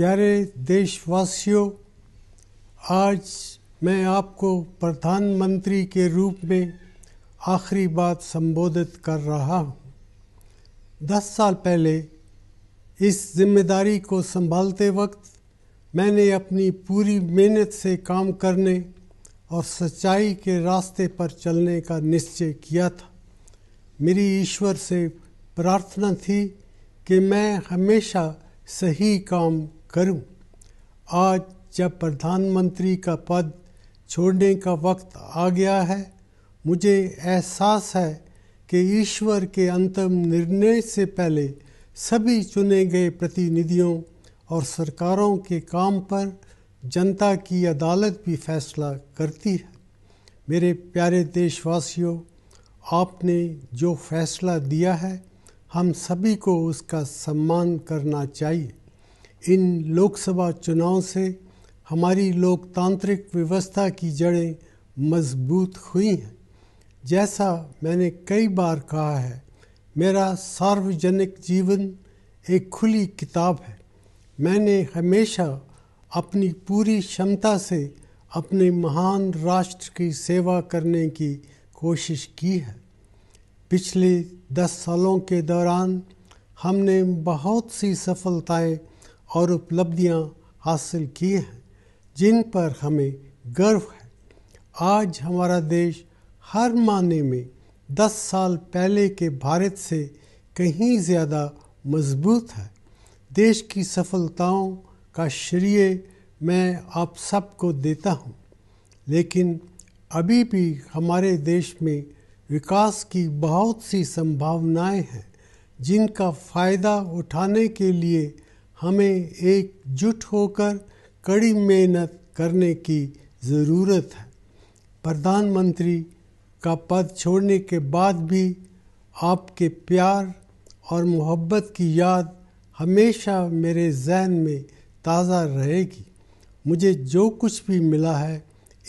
प्यारे देशवासियों आज मैं आपको प्रधानमंत्री के रूप में आखिरी बात संबोधित कर रहा हूँ दस साल पहले इस जिम्मेदारी को संभालते वक्त मैंने अपनी पूरी मेहनत से काम करने और सच्चाई के रास्ते पर चलने का निश्चय किया था मेरी ईश्वर से प्रार्थना थी कि मैं हमेशा सही काम करूं। आज जब प्रधानमंत्री का पद छोड़ने का वक्त आ गया है मुझे एहसास है कि ईश्वर के अंतिम निर्णय से पहले सभी चुने गए प्रतिनिधियों और सरकारों के काम पर जनता की अदालत भी फैसला करती है मेरे प्यारे देशवासियों आपने जो फैसला दिया है हम सभी को उसका सम्मान करना चाहिए इन लोकसभा चुनाव से हमारी लोकतांत्रिक व्यवस्था की जड़ें मजबूत हुई हैं जैसा मैंने कई बार कहा है मेरा सार्वजनिक जीवन एक खुली किताब है मैंने हमेशा अपनी पूरी क्षमता से अपने महान राष्ट्र की सेवा करने की कोशिश की है पिछले दस सालों के दौरान हमने बहुत सी सफलताएं और उपलब्धियां हासिल की हैं जिन पर हमें गर्व है आज हमारा देश हर माने में दस साल पहले के भारत से कहीं ज़्यादा मजबूत है देश की सफलताओं का श्रेय मैं आप सबको देता हूँ लेकिन अभी भी हमारे देश में विकास की बहुत सी संभावनाएं हैं जिनका फ़ायदा उठाने के लिए हमें एकजुट होकर कड़ी मेहनत करने की ज़रूरत है प्रधानमंत्री का पद छोड़ने के बाद भी आपके प्यार और मोहब्बत की याद हमेशा मेरे जहन में ताज़ा रहेगी मुझे जो कुछ भी मिला है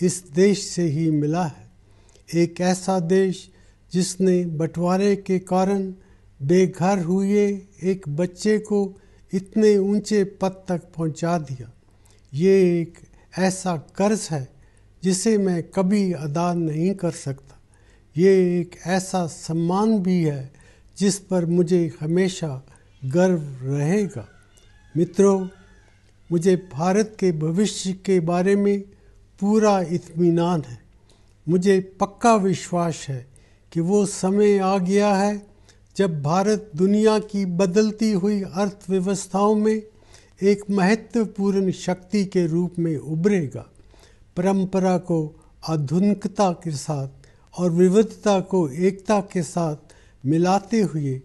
इस देश से ही मिला है एक ऐसा देश जिसने बंटवारे के कारण बेघर हुए एक बच्चे को इतने ऊंचे पद तक पहुंचा दिया ये एक ऐसा कर्ज है जिसे मैं कभी अदा नहीं कर सकता ये एक ऐसा सम्मान भी है जिस पर मुझे हमेशा गर्व रहेगा मित्रों मुझे भारत के भविष्य के बारे में पूरा इत्मीनान है मुझे पक्का विश्वास है कि वो समय आ गया है जब भारत दुनिया की बदलती हुई अर्थव्यवस्थाओं में एक महत्वपूर्ण शक्ति के रूप में उभरेगा परंपरा को आधुनिकता के साथ और विविधता को एकता के साथ मिलाते हुए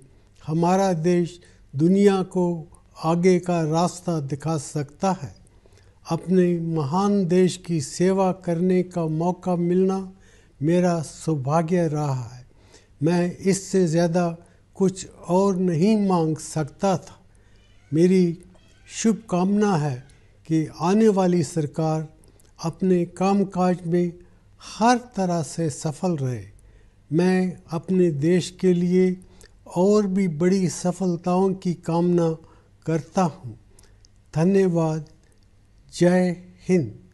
हमारा देश दुनिया को आगे का रास्ता दिखा सकता है अपने महान देश की सेवा करने का मौका मिलना मेरा सौभाग्य रहा है मैं इससे ज़्यादा कुछ और नहीं मांग सकता था मेरी शुभकामना है कि आने वाली सरकार अपने कामकाज में हर तरह से सफल रहे मैं अपने देश के लिए और भी बड़ी सफलताओं की कामना करता हूँ धन्यवाद जय हिंद